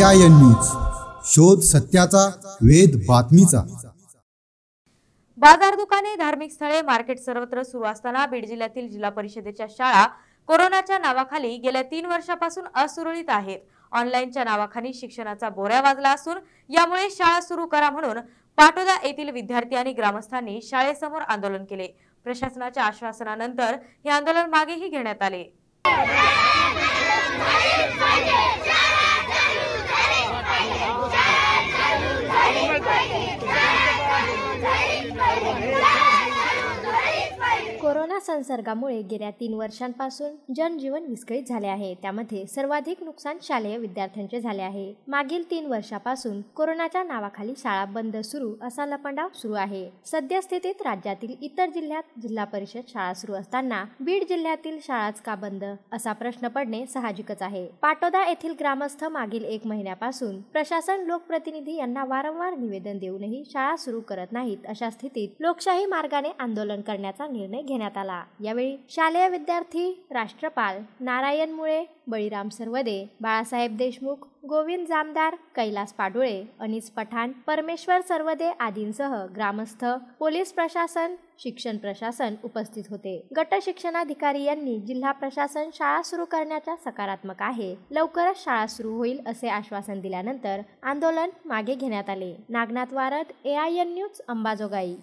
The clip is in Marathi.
न्यूज शोध सत्याचा वेद बातमीचा बाजार दुकाने धार्मिक स्थळे मार्केट सर्वत्र सुरू असताना बीड जिल्ह्यातील जिल्हा परिषदेच्या शाळा कोरोनाच्या नावाखाली गेल्या तीन वर्षापासून असुरळीत आहेत ऑनलाईनच्या नावाखाली शिक्षणाचा बोऱ्या वाजला असून यामुळे शाळा सुरू करा म्हणून पाटोदा येथील विद्यार्थी आणि ग्रामस्थांनी शाळेसमोर आंदोलन केले प्रशासनाच्या आश्वासनानंतर हे आंदोलन मागेही घेण्यात आले कोरोना संसर्गामुळे गेल्या तीन वर्षांपासून जनजीवन विस्कळीत झाले आहे त्यामध्ये सर्वाधिक नुकसान शालेय विद्यार्थ्यांचे झाले आहे मागील तीन वर्षापासून कोरोनाच्या नावाखाली शाळा बंद सुरू असा लपंडाव सुरू आहे सद्यस्थितीत राज्यातील इतर जिल्ह्यात जिल्हा परिषद शाळा सुरू असताना बीड जिल्ह्यातील शाळाच का बंद असा प्रश्न पडणे साहजिकच आहे पाटोदा येथील ग्रामस्थ मागील एक महिन्यापासून प्रशासन लोकप्रतिनिधी यांना वारंवार निवेदन देऊनही शाळा सुरू करत नाहीत अशा स्थितीत लोकशाही मार्गाने आंदोलन करण्याचा निर्णय घेण्यात आला यावेळी शालेय विद्यार्थी राष्ट्रपाल नारायण मुळे बळीराम सरवदे बाळासाहेब देशमुख गोविंद जामदार कैलास पाडुळे अनिस पठाण परमेश्वर सर्वदे आदींसह ग्रामस्थ पोलीस प्रशासन शिक्षण प्रशासन उपस्थित होते गट शिक्षणाधिकारी यांनी जिल्हा प्रशासन शाळा सुरू करण्याच्या सकारात्मक आहे लवकरच शाळा सुरू होईल असे आश्वासन दिल्यानंतर आंदोलन मागे घेण्यात आले नागनाथ वारद एआयएन न्यूज अंबाजोगाई